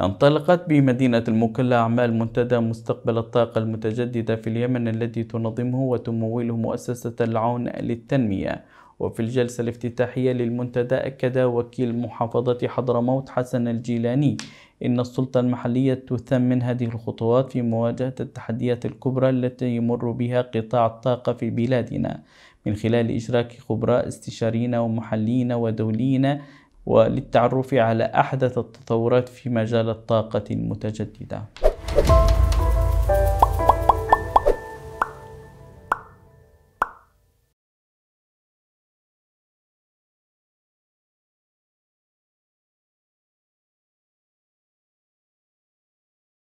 انطلقت بمدينة المكلا أعمال منتدى مستقبل الطاقة المتجددة في اليمن الذي تنظمه وتموله مؤسسة العون للتنمية وفي الجلسة الافتتاحية للمنتدى أكد وكيل محافظة حضرموت حسن الجيلاني إن السلطة المحلية تثمن هذه الخطوات في مواجهة التحديات الكبرى التي يمر بها قطاع الطاقة في بلادنا من خلال إشراك خبراء استشاريين ومحليين ودوليين وللتعرف على أحدث التطورات في مجال الطاقة المتجددة